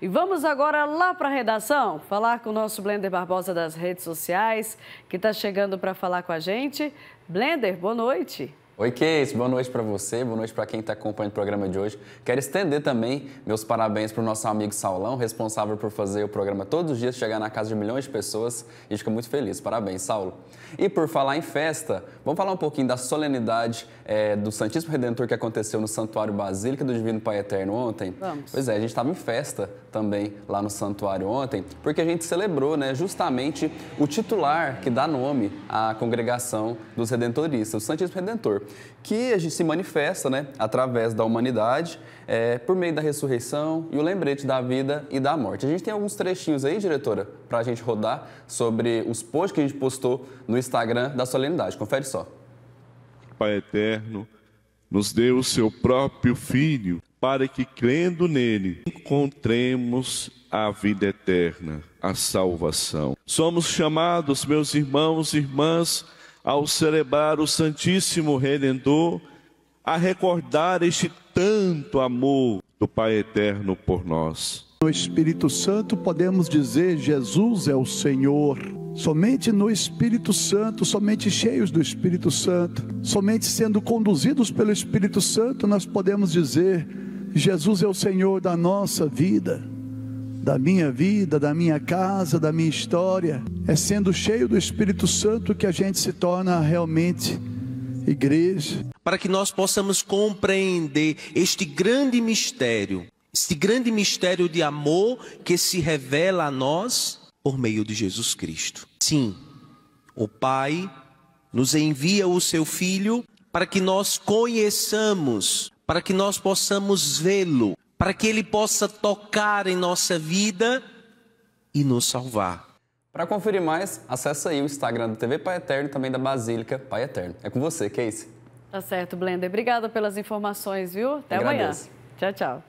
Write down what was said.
E vamos agora lá para a redação, falar com o nosso Blender Barbosa das redes sociais, que está chegando para falar com a gente. Blender, boa noite. Oi, Case, boa noite para você, boa noite para quem está acompanhando o programa de hoje. Quero estender também meus parabéns para o nosso amigo Saulão, responsável por fazer o programa todos os dias chegar na casa de milhões de pessoas. A gente fica muito feliz. Parabéns, Saulo. E por falar em festa, vamos falar um pouquinho da solenidade é, do Santíssimo Redentor que aconteceu no Santuário Basílica do Divino Pai Eterno ontem? Vamos. Pois é, a gente estava em festa também lá no santuário ontem, porque a gente celebrou né, justamente o titular que dá nome à congregação dos redentoristas, o Santíssimo Redentor que se manifesta né, através da humanidade é, por meio da ressurreição e o lembrete da vida e da morte. A gente tem alguns trechinhos aí, diretora, para a gente rodar sobre os posts que a gente postou no Instagram da solenidade. Confere só. Pai eterno, nos deu o seu próprio Filho, para que, crendo nele, encontremos a vida eterna, a salvação. Somos chamados, meus irmãos e irmãs, ao celebrar o Santíssimo Redentor, a recordar este tanto amor do Pai Eterno por nós. No Espírito Santo podemos dizer: Jesus é o Senhor. Somente no Espírito Santo, somente cheios do Espírito Santo, somente sendo conduzidos pelo Espírito Santo, nós podemos dizer: Jesus é o Senhor da nossa vida da minha vida, da minha casa, da minha história. É sendo cheio do Espírito Santo que a gente se torna realmente igreja. Para que nós possamos compreender este grande mistério, este grande mistério de amor que se revela a nós por meio de Jesus Cristo. Sim, o Pai nos envia o seu Filho para que nós conheçamos, para que nós possamos vê-lo, para que Ele possa tocar em nossa vida e nos salvar. Para conferir mais, acessa aí o Instagram do TV Pai Eterno e também da Basílica Pai Eterno. É com você, Casey. É tá certo, Blender. Obrigada pelas informações, viu? Até amanhã. Tchau, tchau.